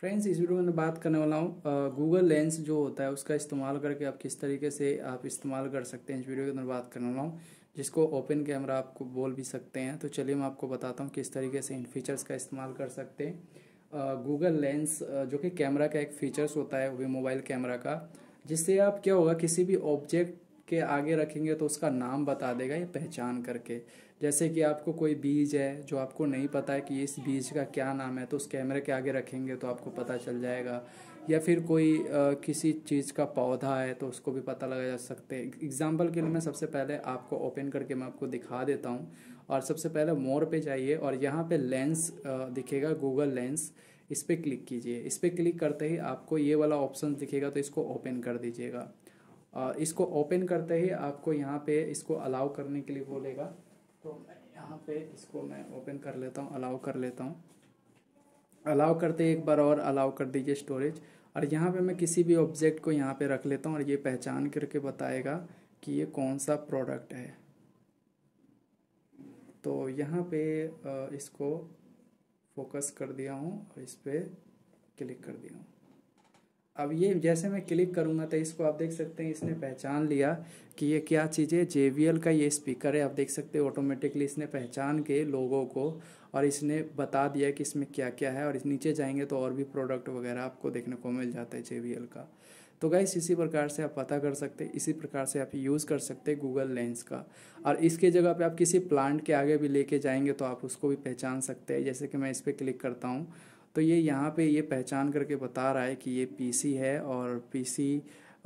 friends इस video में बात करने वाला हूँ गूगल लेंस जो होता है उसका इस्तेमाल करके आप किस तरीके से आप इस्तेमाल कर सकते हैं इस वीडियो के अंदर बात करने वाला हूँ जिसको ओपन कैमरा आपको बोल भी सकते हैं तो चलिए मैं आपको बताता हूँ किस तरीके से इन फीचर्स का इस्तेमाल कर सकते हैं गूगल लेंस जो कि कैमरा का एक फीचर्स होता है वो भी मोबाइल कैमरा का जिससे आप क्या होगा किसी भी ऑब्जेक्ट के आगे रखेंगे तो उसका नाम बता देगा ये पहचान करके जैसे कि आपको कोई बीज है जो आपको नहीं पता है कि इस बीज का क्या नाम है तो उस कैमरे के आगे रखेंगे तो आपको पता चल जाएगा या फिर कोई आ, किसी चीज़ का पौधा है तो उसको भी पता लगा जा सकते हैं एग्ज़ाम्पल के लिए मैं सबसे पहले आपको ओपन करके मैं आपको दिखा देता हूँ और सबसे पहले मोर पे जाइए और यहाँ पे लेंस दिखेगा गूगल लेंस इस पर क्लिक कीजिए इस पर क्लिक करते ही आपको ये वाला ऑप्शन दिखेगा तो इसको ओपन कर दीजिएगा इसको ओपन करते ही आपको यहाँ पे इसको अलाउ करने के लिए बोलेगा तो मैं यहाँ पे इसको मैं ओपन कर लेता हूँ अलाउ कर लेता हूँ अलाउ करते एक बार और अलाउ कर दीजिए स्टोरेज और यहाँ पे मैं किसी भी ऑब्जेक्ट को यहाँ पे रख लेता हूँ और ये पहचान करके बताएगा कि ये कौन सा प्रोडक्ट है तो यहाँ पे इसको फोकस कर दिया हूँ और इस पर क्लिक कर दिया हूँ अब ये जैसे मैं क्लिक करूँगा तो इसको आप देख सकते हैं इसने पहचान लिया कि ये क्या चीज़ है जे का ये स्पीकर है आप देख सकते हैं ऑटोमेटिकली इसने पहचान के लोगों को और इसने बता दिया कि इसमें क्या क्या है और इस नीचे जाएंगे तो और भी प्रोडक्ट वगैरह आपको देखने को मिल जाता है जे का तो गाइस इसी प्रकार से आप पता कर सकते हैं इसी प्रकार से आप यूज़ कर सकते हैं गूगल लेंस का और इसके जगह पे आप किसी प्लांट के आगे भी लेके जाएंगे तो आप उसको भी पहचान सकते हैं जैसे कि मैं इस पर क्लिक करता हूँ तो ये यहाँ पे ये पहचान करके बता रहा है कि ये पीसी है और पीसी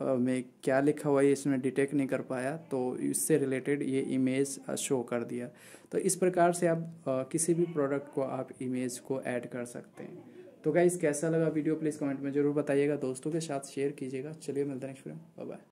में क्या लिखा हुआ है इसमें डिटेक्ट नहीं कर पाया तो इससे रिलेटेड ये इमेज शो कर दिया तो इस प्रकार से आप किसी भी प्रोडक्ट को आप इमेज को ऐड कर सकते हैं तो गाइज़ कैसा लगा वीडियो प्लीज़ कमेंट में ज़रूर बताइएगा दोस्तों के साथ शेयर कीजिएगा चलिए मिलते हैं नेक्स्ट वीडियो बाय